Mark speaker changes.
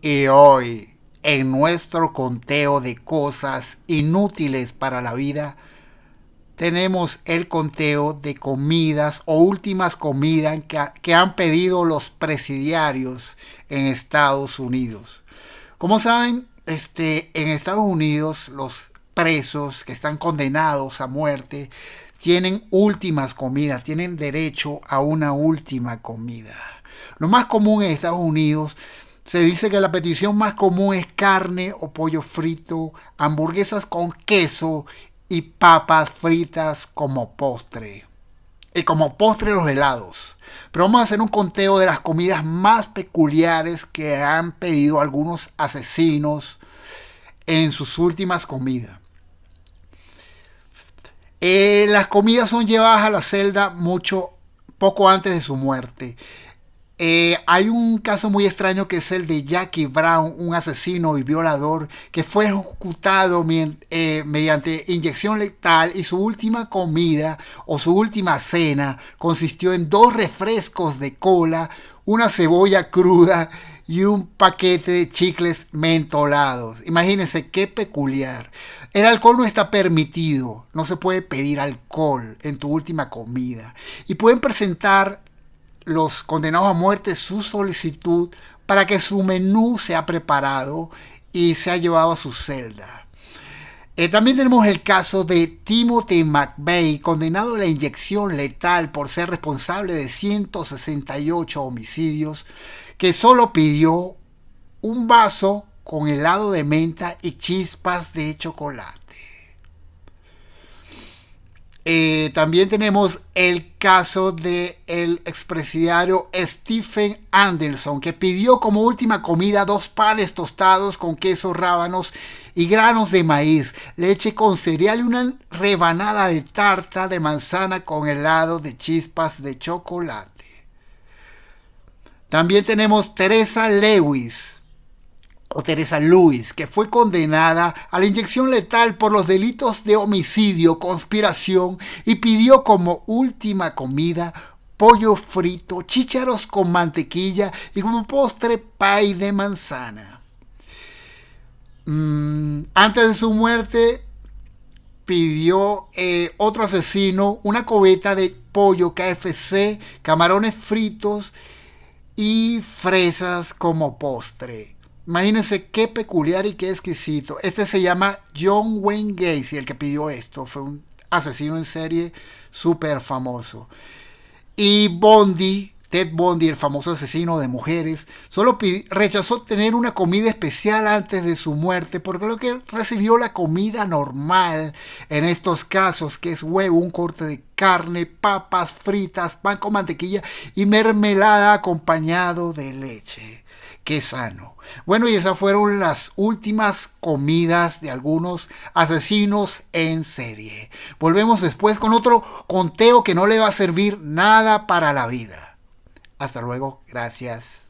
Speaker 1: Y hoy, en nuestro conteo de cosas inútiles para la vida, tenemos el conteo de comidas o últimas comidas que, han pedido los presidiarios en Estados Unidos. Como saben, este, en Estados Unidos los presos que están condenados a muerte tienen últimas comidas, tienen derecho a una última comida. Lo más común en Estados Unidos se dice que la petición más común es carne o pollo frito, hamburguesas con queso y papas fritas como postre. Y como postre los helados. Pero vamos a hacer un conteo de las comidas más peculiares que han pedido algunos asesinos en sus últimas comidas. Eh, las comidas son llevadas a la celda mucho poco antes de su muerte. Eh, hay un caso muy extraño que es el de Jackie Brown, un asesino y violador que fue ejecutado eh, mediante inyección letal y su última comida o su última cena consistió en dos refrescos de cola, una cebolla cruda y un paquete de chicles mentolados. Imagínense qué peculiar. El alcohol no está permitido, no se puede pedir alcohol en tu última comida. Y pueden presentar los condenados a muerte su solicitud para que su menú sea preparado y sea llevado a su celda. Eh, también tenemos el caso de Timothy McVeigh, condenado a la inyección letal por ser responsable de 168 homicidios, que solo pidió un vaso con helado de menta y chispas de chocolate. Eh, también tenemos el caso del el expresidiario Stephen Anderson, que pidió como última comida dos panes tostados con queso, rábanos y granos de maíz, leche con cereal y una rebanada de tarta de manzana con helado de chispas de chocolate. También tenemos Teresa Lewis, o Teresa Luis, que fue condenada a la inyección letal por los delitos de homicidio, conspiración y pidió como última comida pollo frito, chícharos con mantequilla y como postre pay de manzana. Mm, antes de su muerte pidió eh, otro asesino una cubeta de pollo KFC, camarones fritos y fresas como postre. Imagínense qué peculiar y qué exquisito. Este se llama John Wayne Gacy, el que pidió esto. Fue un asesino en serie súper famoso. Y Bondi, Ted Bondi, el famoso asesino de mujeres, solo rechazó tener una comida especial antes de su muerte porque lo que recibió la comida normal en estos casos, que es huevo, un corte de carne, papas fritas, pan con mantequilla y mermelada acompañado de leche qué sano. Bueno, y esas fueron las últimas comidas de algunos asesinos en serie. Volvemos después con otro conteo que no le va a servir nada para la vida. Hasta luego, gracias.